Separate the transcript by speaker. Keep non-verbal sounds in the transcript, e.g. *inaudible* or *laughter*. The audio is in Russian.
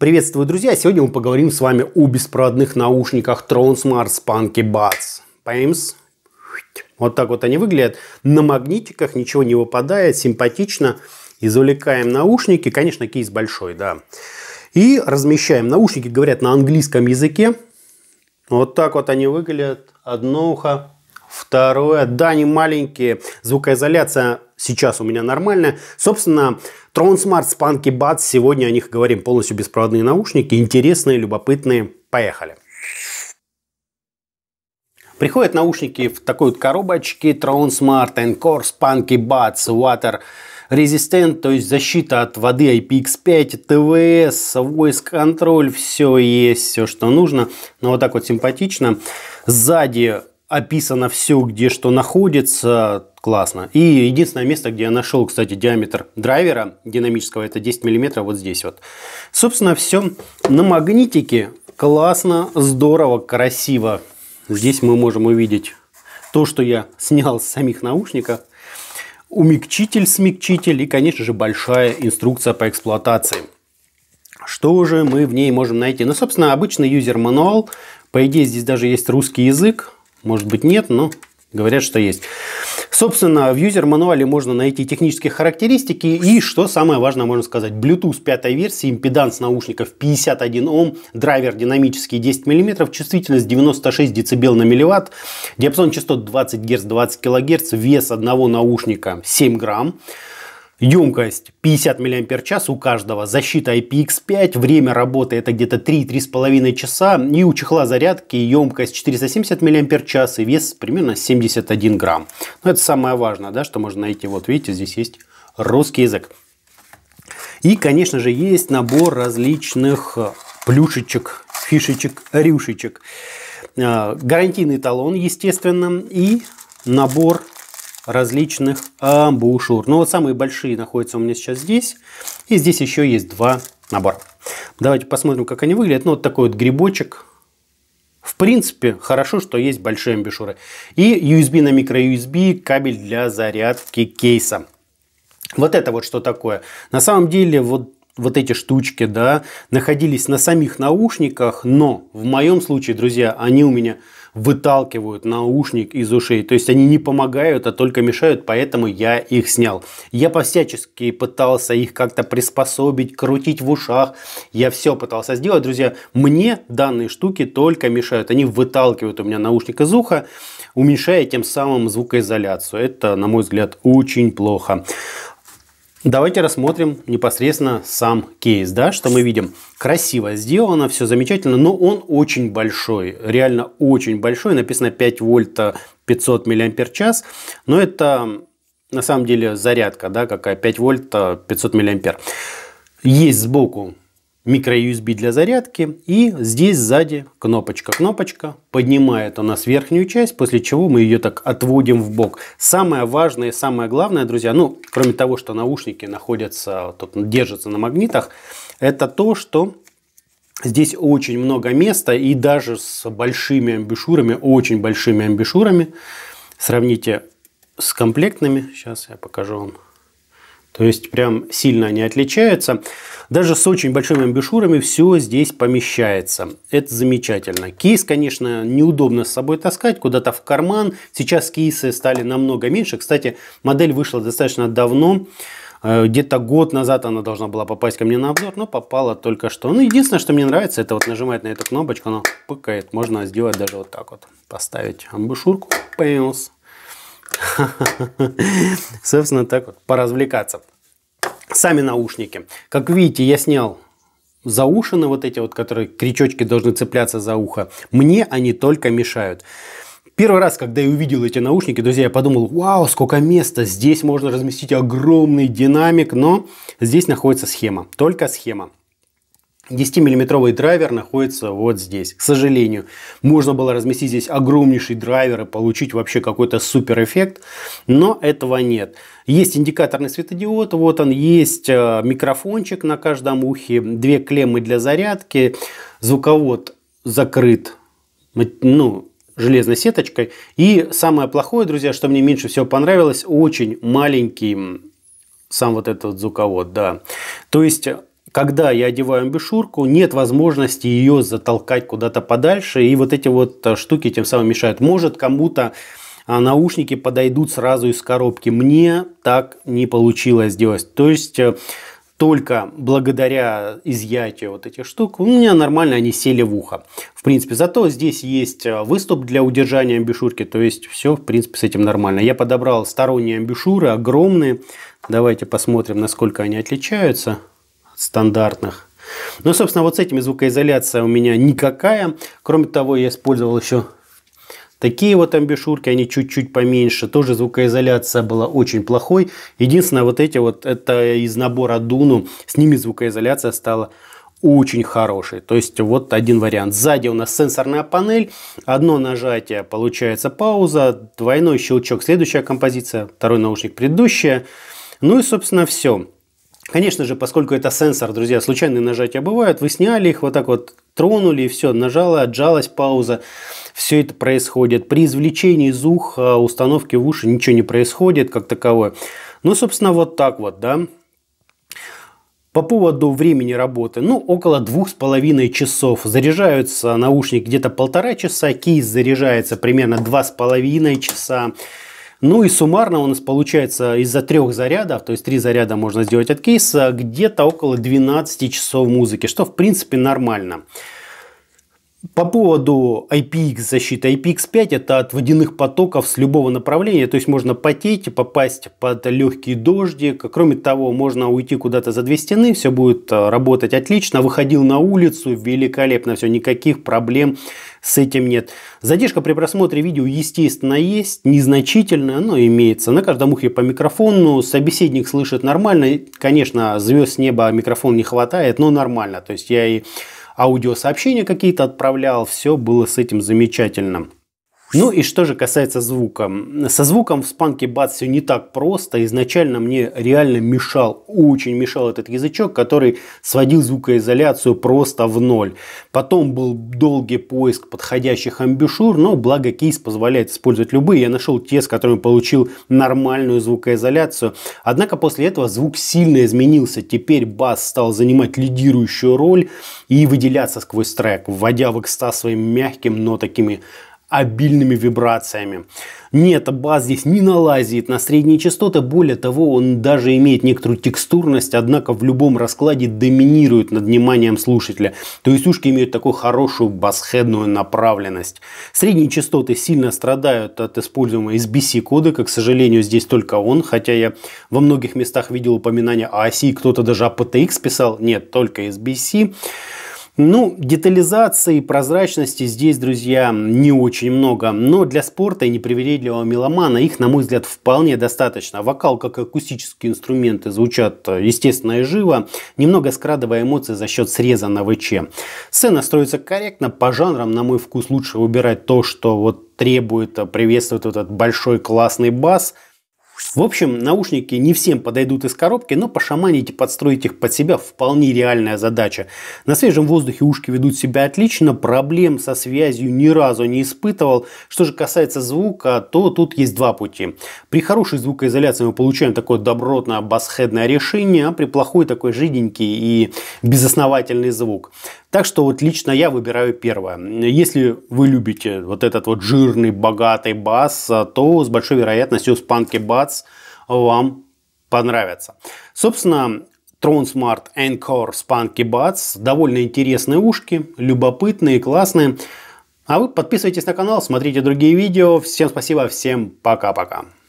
Speaker 1: Приветствую, друзья! Сегодня мы поговорим с вами о беспроводных наушниках Tronsmart Spunky Buds. Пеймс. Вот так вот они выглядят. На магнитиках ничего не выпадает, симпатично. Извлекаем наушники. Конечно, кейс большой, да. И размещаем. Наушники говорят на английском языке. Вот так вот они выглядят. Одно ухо, второе. Да, они маленькие. Звукоизоляция сейчас у меня нормальная. Собственно, Tron Smart Spanky Buds, сегодня о них говорим. Полностью беспроводные наушники, интересные, любопытные. Поехали. Приходят наушники в такой вот коробочке Tron Smart, Encore, Spanky Buds, Water Resistant, то есть защита от воды IPX5, ТВС, Voice Control, все есть, все что нужно. Но ну, вот так вот симпатично. Сзади описано все, где что находится, Классно. И единственное место, где я нашел, кстати, диаметр драйвера динамического, это 10 мм вот здесь вот. Собственно, все на магнитике. Классно, здорово, красиво. Здесь мы можем увидеть то, что я снял с самих наушников. Умягчитель, смягчитель и, конечно же, большая инструкция по эксплуатации. Что же мы в ней можем найти? Ну, собственно, обычный юзер-мануал. По идее, здесь даже есть русский язык. Может быть, нет, но говорят, что есть. Собственно, в юзер-мануале можно найти технические характеристики и, что самое важное, можно сказать, Bluetooth 5 версии, импеданс наушников 51 Ом, драйвер динамический 10 мм, чувствительность 96 дБ на милливатт, диапазон частот 20 Гц, 20 кГц, вес одного наушника 7 грамм. Емкость 50 мАч у каждого, защита IPX5, время работы это где-то 3-3,5 часа. И у чехла зарядки емкость 470 мАч и вес примерно 71 грамм. Но ну, это самое важное, да, что можно найти. Вот видите, здесь есть русский язык. И, конечно же, есть набор различных плюшечек, фишечек, рюшечек. А, гарантийный талон, естественно, и набор различных амбушюр. Но ну, вот самые большие находятся у меня сейчас здесь. И здесь еще есть два набора. Давайте посмотрим, как они выглядят. Ну, вот такой вот грибочек. В принципе, хорошо, что есть большие амбушюры. И USB на микро-USB, кабель для зарядки кейса. Вот это вот что такое. На самом деле, вот вот эти штучки, да, находились на самих наушниках, но в моем случае, друзья, они у меня выталкивают наушник из ушей. То есть они не помогают, а только мешают, поэтому я их снял. Я по-всячески пытался их как-то приспособить, крутить в ушах. Я все пытался сделать, друзья. Мне данные штуки только мешают. Они выталкивают у меня наушник из уха, уменьшая тем самым звукоизоляцию. Это, на мой взгляд, очень плохо. Давайте рассмотрим непосредственно сам кейс, да, что мы видим. Красиво сделано, все замечательно, но он очень большой, реально очень большой, написано 5 вольта, 500 миллиампер час, но это на самом деле зарядка, да, какая 5 вольта, 500 миллиампер. Есть сбоку микро-USB для зарядки. И здесь сзади кнопочка-кнопочка. Поднимает у нас верхнюю часть, после чего мы ее так отводим в бок. Самое важное и самое главное, друзья, ну, кроме того, что наушники находятся, тут держатся на магнитах, это то, что Здесь очень много места и даже с большими амбушюрами, очень большими амбушюрами, Сравните с комплектными. Сейчас я покажу вам то есть прям сильно они отличаются. Даже с очень большими амбушюрами все здесь помещается. Это замечательно. Кейс, конечно, неудобно с собой таскать куда-то в карман. Сейчас кейсы стали намного меньше. Кстати, модель вышла достаточно давно. Э, где-то год назад она должна была попасть ко мне на обзор, но попала только что. Ну, единственное, что мне нравится, это вот нажимать на эту кнопочку, она пыкает. Можно сделать даже вот так вот. Поставить амбушюрку. Пэмс. *laughs* Собственно, так вот, поразвлекаться. Сами наушники. Как видите, я снял заушины вот эти вот, которые крючочки должны цепляться за ухо. Мне они только мешают. Первый раз, когда я увидел эти наушники, друзья, я подумал, вау, сколько места, здесь можно разместить огромный динамик, но здесь находится схема, только схема. 10-миллиметровый драйвер находится вот здесь. К сожалению, можно было разместить здесь огромнейший драйвер и получить вообще какой-то супер эффект, но этого нет. Есть индикаторный светодиод, вот он, есть э, микрофончик на каждом ухе, две клеммы для зарядки, звуковод закрыт, ну, железной сеточкой. И самое плохое, друзья, что мне меньше всего понравилось, очень маленький сам вот этот звуковод, да. То есть когда я одеваю амбушюрку, нет возможности ее затолкать куда-то подальше, и вот эти вот э, штуки тем самым мешают. Может, кому-то а, наушники подойдут сразу из коробки. Мне так не получилось сделать. То есть э, только благодаря изъятию вот этих штук у меня нормально они сели в ухо. В принципе, зато здесь есть э, выступ для удержания амбишюрки, то есть все, в принципе, с этим нормально. Я подобрал сторонние амбишюры, огромные. Давайте посмотрим, насколько они отличаются стандартных. Ну, собственно, вот с этими звукоизоляция у меня никакая. Кроме того, я использовал еще такие вот амбишурки, они чуть-чуть поменьше. Тоже звукоизоляция была очень плохой. Единственное, вот эти вот, это из набора Дуну, с ними звукоизоляция стала очень хороший. То есть вот один вариант. Сзади у нас сенсорная панель. Одно нажатие получается пауза, двойной щелчок следующая композиция, второй наушник предыдущая. Ну и собственно все. Конечно же, поскольку это сенсор, друзья, случайные нажатия бывают, вы сняли их, вот так вот тронули, и все, нажало, отжалась пауза, все это происходит. При извлечении из уха, установке в уши ничего не происходит как таковое. Ну, собственно, вот так вот, да. По поводу времени работы, ну, около двух с половиной часов. Заряжаются наушники где-то полтора часа, кейс заряжается примерно два с половиной часа. Ну и суммарно у нас получается из-за трех зарядов, то есть три заряда можно сделать от кейса, где-то около 12 часов музыки, что в принципе нормально. По поводу IPX защиты. IPX5 это от водяных потоков с любого направления. То есть можно потеть, и попасть под легкий дождик. Кроме того, можно уйти куда-то за две стены. Все будет э, работать отлично. Выходил на улицу, великолепно все. Никаких проблем с этим нет. Задержка при просмотре видео, естественно, есть. Незначительная, но имеется. На каждом ухе по микрофону. Собеседник слышит нормально. Конечно, звезд с неба микрофон не хватает, но нормально. То есть я и аудиосообщения какие-то отправлял, все было с этим замечательно. Ну и что же касается звука. Со звуком в спанке бат все не так просто. Изначально мне реально мешал, очень мешал этот язычок, который сводил звукоизоляцию просто в ноль. Потом был долгий поиск подходящих амбушюр, но благо кейс позволяет использовать любые. Я нашел те, с которыми получил нормальную звукоизоляцию. Однако после этого звук сильно изменился. Теперь бас стал занимать лидирующую роль и выделяться сквозь трек, вводя в экстаз своим мягким, но такими обильными вибрациями. Нет, бас здесь не налазит на средние частоты, более того, он даже имеет некоторую текстурность, однако в любом раскладе доминирует над вниманием слушателя. То есть ушки имеют такую хорошую басхедную направленность. Средние частоты сильно страдают от используемого SBC кодека, к сожалению, здесь только он, хотя я во многих местах видел упоминания о оси, кто-то даже о PTX писал, нет, только SBC. Ну, детализации и прозрачности здесь, друзья, не очень много. Но для спорта и непривередливого меломана их, на мой взгляд, вполне достаточно. Вокал, как акустические инструменты, звучат естественно и живо, немного скрадывая эмоции за счет среза на ВЧ. Сцена строится корректно, по жанрам, на мой вкус, лучше выбирать то, что вот требует, э, приветствует этот большой классный бас – в общем, наушники не всем подойдут из коробки, но пошаманить и подстроить их под себя вполне реальная задача. На свежем воздухе ушки ведут себя отлично, проблем со связью ни разу не испытывал. Что же касается звука, то тут есть два пути. При хорошей звукоизоляции мы получаем такое добротное басхедное решение, а при плохой такой жиденький и безосновательный звук. Так что вот лично я выбираю первое. Если вы любите вот этот вот жирный, богатый бас, то с большой вероятностью спанки бац вам понравятся. Собственно, Tron Smart Encore Spunky Buds. Довольно интересные ушки, любопытные, классные. А вы подписывайтесь на канал, смотрите другие видео. Всем спасибо, всем пока-пока.